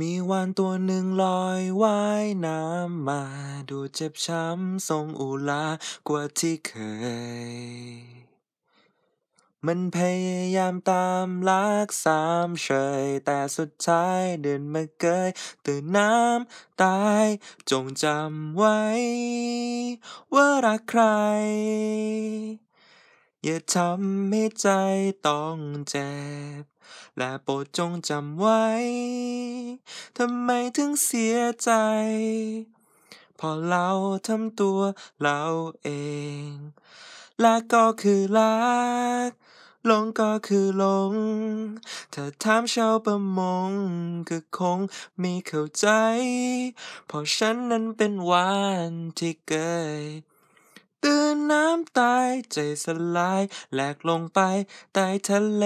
มีวานตัวหนึ่งลอยว่ายน้ำมาดูเจ็บช้ำทรงอุลากว่าที่เคย มันพยายามตามลักสามเฉย แต่สุดท้ายเดินมาเกยตื่นน้ำตายจงจำไว้ว่ารักใครอย่าทำให้ใจต้องเจ็บ และโปรดจงจำไว้ ทำไมถึงเสียใจ พอเราทำตัวเราเองรักก็คือรักหลงก็คือหลงถ้าถามชาวประมง ก็คงไม่เข้าใจ เพราะฉันนั้นเป็นวานที่เกยตื่นาตายใจสลาย แหลกลงไป ใต้ทะเล